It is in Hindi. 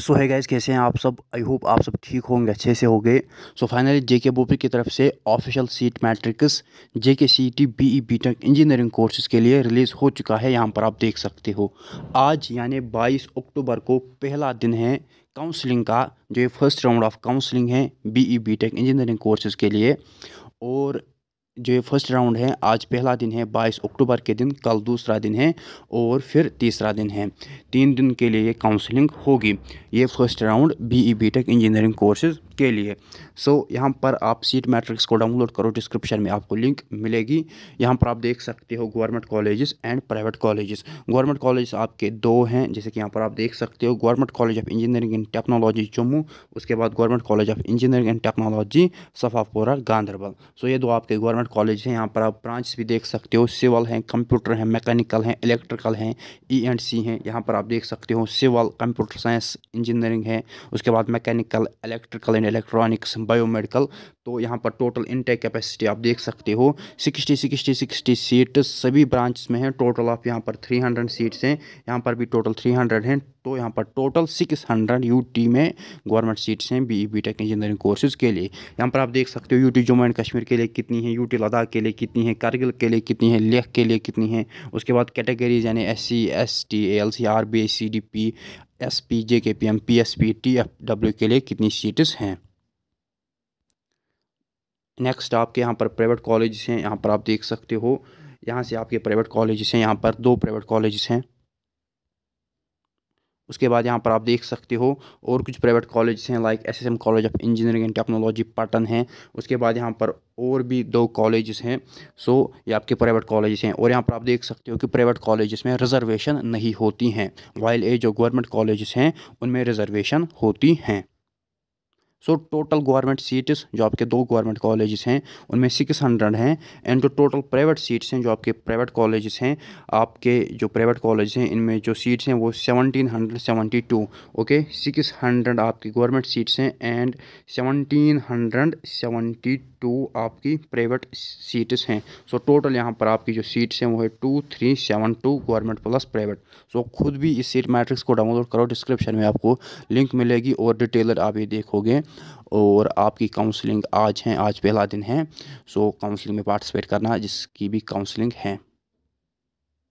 सो है गाइज कैसे हैं आप सब आई होप आप सब ठीक होंगे अच्छे से हो गए सो फाइनली जे के बोपी की तरफ से official seat matrix J K C T B E B tech engineering courses के लिए रिलीज़ हो चुका है यहाँ पर आप देख सकते हो आज यानी 22 अक्टूबर को पहला दिन है काउंसलिंग का जो ये फर्स्ट राउंड ऑफ काउंसलिंग है B E B tech engineering courses के लिए और जो ये फर्स्ट राउंड है आज पहला दिन है 22 अक्टूबर के दिन कल दूसरा दिन है और फिर तीसरा दिन है तीन दिन के लिए ये काउंसलिंग होगी ये first round B tech engineering courses के लिए सो so, यहाँ पर आप सीट मैट्रिक्स को डाउनलोड करो डिस्क्रिप्शन में आपको लिंक मिलेगी यहाँ पर आप देख सकते हो government colleges and private colleges government college आपके दो हैं जैसे कि यहाँ पर आप देख सकते हो government college of engineering and technology Jammu उसके बाद government college of engineering and technology Safapura Ganderbal so ये दो आपके गवर्नमेंट कॉलेज हैं यहाँ पर आप ब्रांच भी देख सकते हो सिविल हैं कंप्यूटर हैं मैकेनिकल हैं इलेक्ट्रिकल हैं ई एंड सी हैं यहाँ पर आप देख सकते हो सिविल कंप्यूटर साइंस इंजीनियरिंग है उसके बाद mechanical electrical and electronics biomedical तो यहाँ पर टोटल इनटेक कैपेसिटी आप देख सकते हो 60 60 60 सीट सभी ब्रांच में हैं टोटल आप यहाँ पर 300 सीट्स हैं यहाँ पर भी टोटल 300 हैं तो यहाँ पर total six hundred U T में गवर्नमेंट सीट्स हैं B B tech engineering courses के लिए यहाँ पर आप देख सकते हो U T Jammu and Kashmir के लिए कितनी है यू टी लद्दाख के लिए कितनी है करगिल के लिए कितनी है लेह के लिए कितनी है उसके बाद कैटेगरीज यानी S C S T L C R B C D P S P J K P M P S P T F W के लिए कितनी सीट्स हैं नेक्स्ट आपके यहाँ पर प्राइवेट कॉलेज हैं यहाँ पर आप देख सकते हो यहाँ से आपके प्राइवेट कॉलेज हैं यहाँ पर दो प्राइवेट कॉलेज हैं उसके बाद यहाँ पर आप देख सकते हो और कुछ प्राइवेट कॉलेज हैं like S S M college of engineering and technology Pattan है उसके बाद यहाँ पर और भी दो कॉलेज़ हैं सो ये आपके प्राइवेट कॉलेज हैं और यहाँ पर आप देख सकते हो कि प्राइवेट कॉलेज़ में रिजर्वेशन नहीं होती हैं वाइल ए जो गवर्नमेंट कॉलेज़ हैं उनमें रिजर्वेशन होती हैं सो टोटल गवर्नमेंट सीट्स जो आपके दो गवर्नमेंट कॉलेज़ हैं उनमें सिक्स हंड्रेड हैं एंड जो टोटल प्राइवेट सीट्स हैं जो आपके प्राइवेट कॉलेज़ हैं आपके जो प्राइवेट कॉलेज हैं इनमें जो सीट्स हैं वो seventeen hundred seventy two okay six hundred आपकी गवर्नमेंट सीट्स हैं and seventeen hundred seventy two आपकी प्राइवेट सीट्स हैं सो टोटल यहाँ पर आपकी जो सीट्स हैं वो है two three seven two government plus private so खुद भी इस सीट मैट्रिक्स को डाउनलोड करो डिस्क्रिप्शन में आपको लिंक मिलेगी और डिटेलर आप ये देखोगे और आपकी काउंसलिंग आज है आज पहला दिन है सो काउंसलिंग में पार्टिसिपेट करना जिसकी भी काउंसलिंग है